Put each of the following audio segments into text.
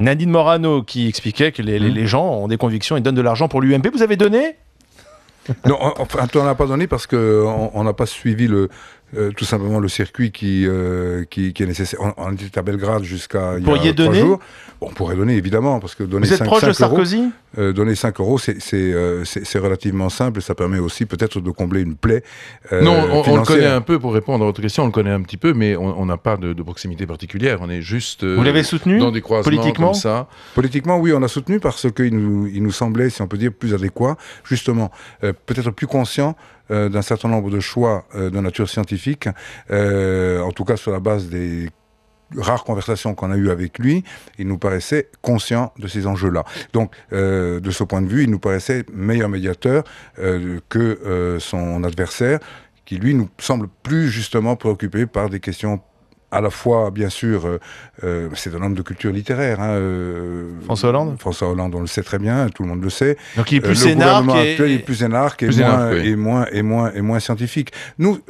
Nadine Morano qui expliquait que hein les, gens ont des convictions et donnent de l'argent pour l'UMP. Vous avez donné non, on n'a pas donné parce qu'on n'a pas suivi le, euh, tout simplement le circuit qui, euh, qui, est nécessaire. On, était à Belgrade jusqu'à il y a trois jours. On pourrait donner, évidemment, parce que donner Vous êtes proche de Sarkozy euh, euros, Donner 5 euros, c'est relativement simple. Ça permet aussi peut-être de combler une plaie. Euh, non, on, le connaît un peu, pour répondre à votre question, on le connaît un petit peu, mais on n'a pas de, proximité particulière. On est juste. Vous l'avez euh, soutenu Dans des croisements politiquement comme ça. Politiquement, oui, on l'a soutenu parce qu'il nous, il nous semblait, si on peut dire, plus adéquat, justement, peut-être plus conscient d'un certain nombre de choix de nature scientifique, en tout cas sur la base des rare conversations qu'on a eues avec lui, il nous paraissait conscient de ces enjeux-là. Donc, euh, de ce point de vue, il nous paraissait meilleur médiateur euh, que euh, son adversaire, qui lui nous semble plus justement préoccupé par des questions à la fois, bien sûr, euh, euh, c'est un homme de culture littéraire. Hein, euh, François Hollande François Hollande, on le sait très bien, hein, tout le monde le sait. Donc il est plus Le et... actuel est plus énarque et, moins, et, moins, et, moins, et moins scientifique. Nous,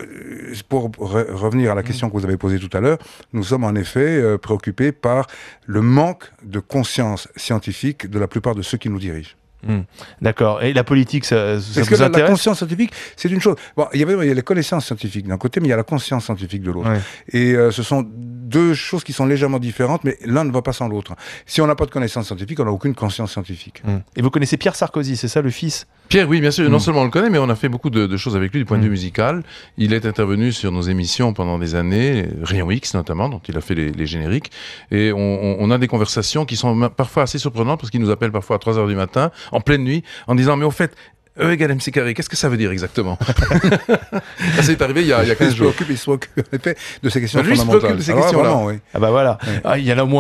pour revenir à la question mm. que vous avez posée tout à l'heure, nous sommes en effet préoccupés par le manque de conscience scientifique de la plupart de ceux qui nous dirigent. Hmm. D'accord. Et la politique, ça, ça Parce vous que la, la conscience scientifique, c'est une chose. Bon, il y, a, les connaissances scientifiques d'un côté, mais il y a la conscience scientifique de l'autre. Et euh, ce sont deux choses qui sont légèrement différentes, mais l'un ne va pas sans l'autre. Si on n'a pas de connaissance scientifique, on n'a aucune conscience scientifique. Hmm. Et vous connaissez Pierre Sarkozy, c'est ça le fils Pierre, oui, bien sûr. Hmm. Non seulement on le connaît, mais on a fait beaucoup de, choses avec lui du point de vue hmm. musical. Il est intervenu sur nos émissions pendant des années, Rayon X notamment, dont il a fait les, génériques. Et on, a des conversations qui sont parfois assez surprenantes parce qu'il nous appelle parfois à 3 heures du matin, en pleine nuit, en disant Mais au fait, E égale MC carré, qu'est-ce que ça veut dire exactement Ça s'est ah, arrivé il y a, il y a 15 jours. Il se préoccupe, en effet, de ces questions Lui, il se préoccupe de ces questions-là. oui. Ah bah voilà. Ah, il y en a au moins